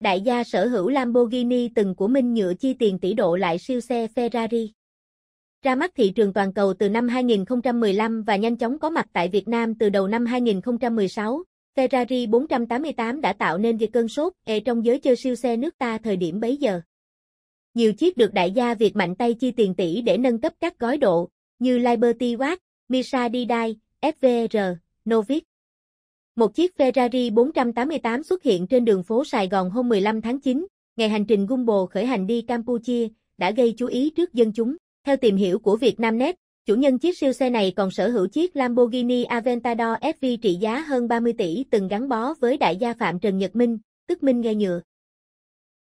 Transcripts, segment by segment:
Đại gia sở hữu Lamborghini từng của Minh Nhựa chi tiền tỷ độ lại siêu xe Ferrari. Ra mắt thị trường toàn cầu từ năm 2015 và nhanh chóng có mặt tại Việt Nam từ đầu năm 2016, Ferrari 488 đã tạo nên việc cơn sốt e trong giới chơi siêu xe nước ta thời điểm bấy giờ. Nhiều chiếc được đại gia Việt mạnh tay chi tiền tỷ để nâng cấp các gói độ, như Liberty Watt, Misa Didai, FVR, Novik. Một chiếc Ferrari 488 xuất hiện trên đường phố Sài Gòn hôm 15 tháng 9, ngày hành trình Gumbo khởi hành đi Campuchia, đã gây chú ý trước dân chúng. Theo tìm hiểu của Vietnamnet, chủ nhân chiếc siêu xe này còn sở hữu chiếc Lamborghini Aventador SV trị giá hơn 30 tỷ từng gắn bó với đại gia Phạm Trần Nhật Minh, tức Minh Nghe Nhựa.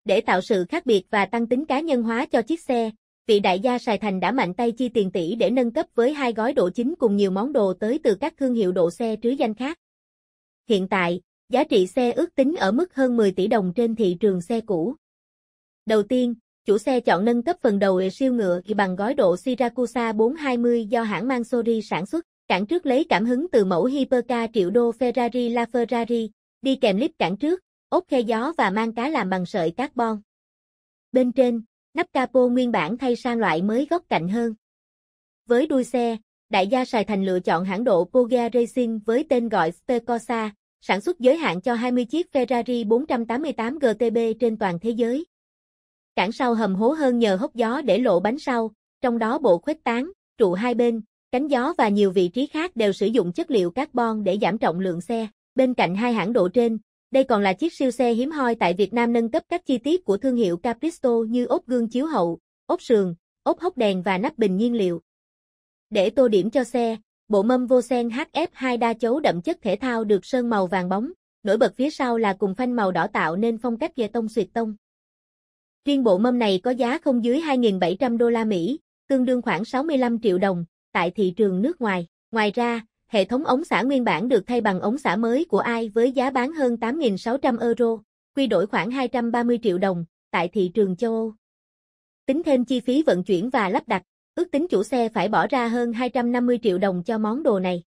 Để tạo sự khác biệt và tăng tính cá nhân hóa cho chiếc xe, vị đại gia Sài Thành đã mạnh tay chi tiền tỷ để nâng cấp với hai gói độ chính cùng nhiều món đồ tới từ các thương hiệu độ xe trứ danh khác. Hiện tại, giá trị xe ước tính ở mức hơn 10 tỷ đồng trên thị trường xe cũ. Đầu tiên, chủ xe chọn nâng cấp phần đầu siêu ngựa bằng gói độ Siracusa 420 do hãng Mansori sản xuất, cản trước lấy cảm hứng từ mẫu Hypercar triệu đô Ferrari LaFerrari, đi kèm clip cản trước, ốp khe gió và mang cá làm bằng sợi carbon. Bên trên, nắp capo nguyên bản thay sang loại mới góc cạnh hơn. Với đuôi xe, đại gia Sài Thành lựa chọn hãng độ Poga Racing với tên gọi Specorsa, sản xuất giới hạn cho 20 chiếc Ferrari 488 GTB trên toàn thế giới. Cản sau hầm hố hơn nhờ hốc gió để lộ bánh sau, trong đó bộ khuếch tán, trụ hai bên, cánh gió và nhiều vị trí khác đều sử dụng chất liệu carbon để giảm trọng lượng xe. Bên cạnh hai hãng độ trên, đây còn là chiếc siêu xe hiếm hoi tại Việt Nam nâng cấp các chi tiết của thương hiệu Capristo như ốp gương chiếu hậu, ốp sườn, ốp hốc đèn và nắp bình nhiên liệu. Để tô điểm cho xe, bộ mâm vô sen HF2 đa chấu đậm chất thể thao được sơn màu vàng bóng, nổi bật phía sau là cùng phanh màu đỏ tạo nên phong cách ghê tông suyệt tông. Riêng bộ mâm này có giá không dưới 2.700 đô la Mỹ, tương đương khoảng 65 triệu đồng, tại thị trường nước ngoài. Ngoài ra, hệ thống ống xả nguyên bản được thay bằng ống xả mới của ai với giá bán hơn 8.600 euro, quy đổi khoảng 230 triệu đồng, tại thị trường châu Âu. Tính thêm chi phí vận chuyển và lắp đặt, Ước tính chủ xe phải bỏ ra hơn 250 triệu đồng cho món đồ này.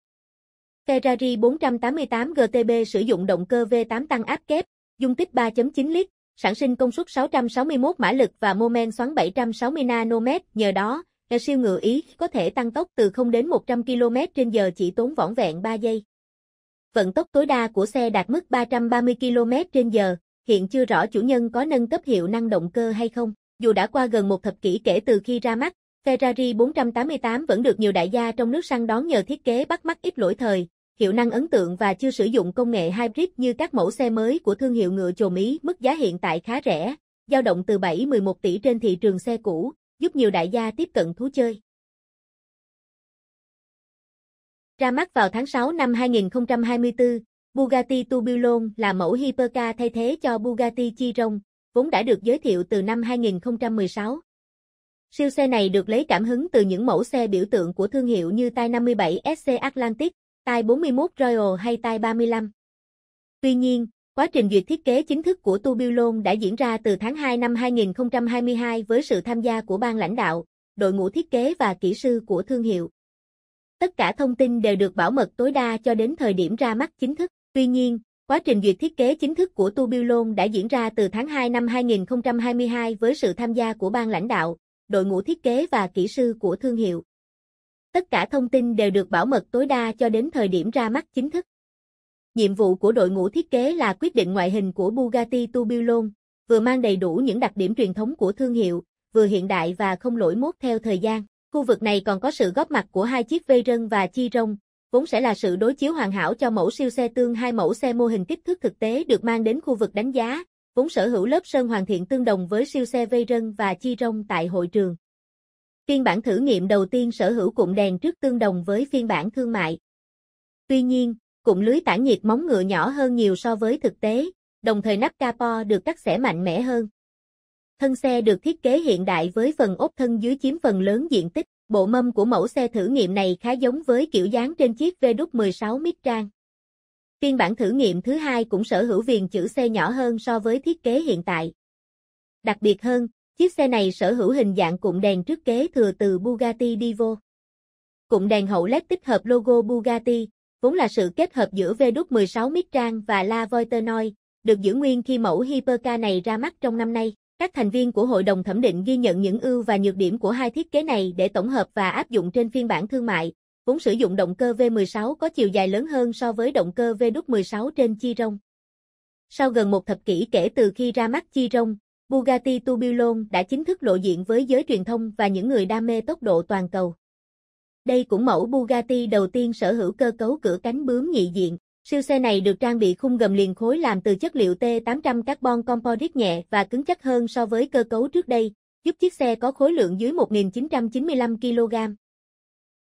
Ferrari 488 GTB sử dụng động cơ V8 tăng áp kép, dung tích 3.9 lít, sản sinh công suất 661 mã lực và mô men xoắn 760 Nm, nhờ đó, e siêu ngựa Ý có thể tăng tốc từ 0 đến 100 km/h chỉ tốn vỏn vẹn 3 giây. Vận tốc tối đa của xe đạt mức 330 km/h, hiện chưa rõ chủ nhân có nâng cấp hiệu năng động cơ hay không. Dù đã qua gần một thập kỷ kể từ khi ra mắt, Ferrari 488 vẫn được nhiều đại gia trong nước săn đón nhờ thiết kế bắt mắt ít lỗi thời, hiệu năng ấn tượng và chưa sử dụng công nghệ hybrid như các mẫu xe mới của thương hiệu ngựa chồm Ý mức giá hiện tại khá rẻ, dao động từ 7-11 tỷ trên thị trường xe cũ, giúp nhiều đại gia tiếp cận thú chơi. Ra mắt vào tháng 6 năm 2024, Bugatti Tourbillon là mẫu hypercar thay thế cho Bugatti Chiron, vốn đã được giới thiệu từ năm 2016. Siêu xe này được lấy cảm hứng từ những mẫu xe biểu tượng của thương hiệu như Tai 57 SC Atlantic, Tai 41 Royal hay Tai 35. Tuy nhiên, quá trình duyệt thiết kế chính thức của Tubilon đã diễn ra từ tháng 2 năm 2022 với sự tham gia của ban lãnh đạo, đội ngũ thiết kế và kỹ sư của thương hiệu. Tất cả thông tin đều được bảo mật tối đa cho đến thời điểm ra mắt chính thức. Tuy nhiên, quá trình duyệt thiết kế chính thức của Tubilon đã diễn ra từ tháng 2 năm 2022 với sự tham gia của ban lãnh đạo, đội ngũ thiết kế và kỹ sư của thương hiệu. Tất cả thông tin đều được bảo mật tối đa cho đến thời điểm ra mắt chính thức. Nhiệm vụ của đội ngũ thiết kế là quyết định ngoại hình của Bugatti Tourbillon, vừa mang đầy đủ những đặc điểm truyền thống của thương hiệu, vừa hiện đại và không lỗi mốt theo thời gian. Khu vực này còn có sự góp mặt của hai chiếc Veyron và Chiron, vốn sẽ là sự đối chiếu hoàn hảo cho mẫu siêu xe tương hai mẫu xe mô hình kích thước thực tế được mang đến khu vực đánh giá, vốn sở hữu lớp sơn hoàn thiện tương đồng với siêu xe vây rân và chi rông tại hội trường. Phiên bản thử nghiệm đầu tiên sở hữu cụm đèn trước tương đồng với phiên bản thương mại. Tuy nhiên, cụm lưới tản nhiệt móng ngựa nhỏ hơn nhiều so với thực tế, đồng thời nắp capo được cắt xẻ mạnh mẽ hơn. Thân xe được thiết kế hiện đại với phần ốp thân dưới chiếm phần lớn diện tích, bộ mâm của mẫu xe thử nghiệm này khá giống với kiểu dáng trên chiếc Vdux 16 Micrang. Phiên bản thử nghiệm thứ hai cũng sở hữu viền chữ C nhỏ hơn so với thiết kế hiện tại. Đặc biệt hơn, chiếc xe này sở hữu hình dạng cụm đèn trước kế thừa từ Bugatti Divo. Cụm đèn hậu LED tích hợp logo Bugatti, vốn là sự kết hợp giữa V16 Midrang và La Voiternoi, được giữ nguyên khi mẫu Hypercar này ra mắt trong năm nay. Các thành viên của hội đồng thẩm định ghi nhận những ưu và nhược điểm của hai thiết kế này để tổng hợp và áp dụng trên phiên bản thương mại, vốn sử dụng động cơ V16 có chiều dài lớn hơn so với động cơ V16 trên chi-rông Sau gần một thập kỷ kể từ khi ra mắt chi-rông Bugatti Tourbillon đã chính thức lộ diện với giới truyền thông và những người đam mê tốc độ toàn cầu. Đây cũng mẫu Bugatti đầu tiên sở hữu cơ cấu cửa cánh bướm nhị diện. Siêu xe này được trang bị khung gầm liền khối làm từ chất liệu T800 carbon composite nhẹ và cứng chắc hơn so với cơ cấu trước đây, giúp chiếc xe có khối lượng dưới 1.995 kg.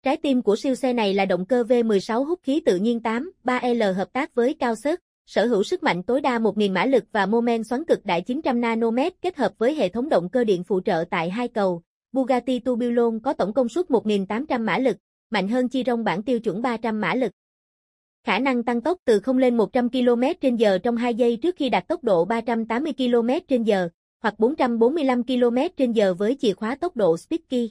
Trái tim của siêu xe này là động cơ V16 hút khí tự nhiên 8, 3L hợp tác với cao sớt, sở hữu sức mạnh tối đa 1.000 mã lực và mô men xoắn cực đại 900 nm kết hợp với hệ thống động cơ điện phụ trợ tại hai cầu. Bugatti Tourbillon có tổng công suất 1.800 mã lực, mạnh hơn chi rong bản tiêu chuẩn 300 mã lực. Khả năng tăng tốc từ 0 lên 100 km h trong 2 giây trước khi đạt tốc độ 380 km h hoặc 445 km h với chìa khóa tốc độ Speed Key.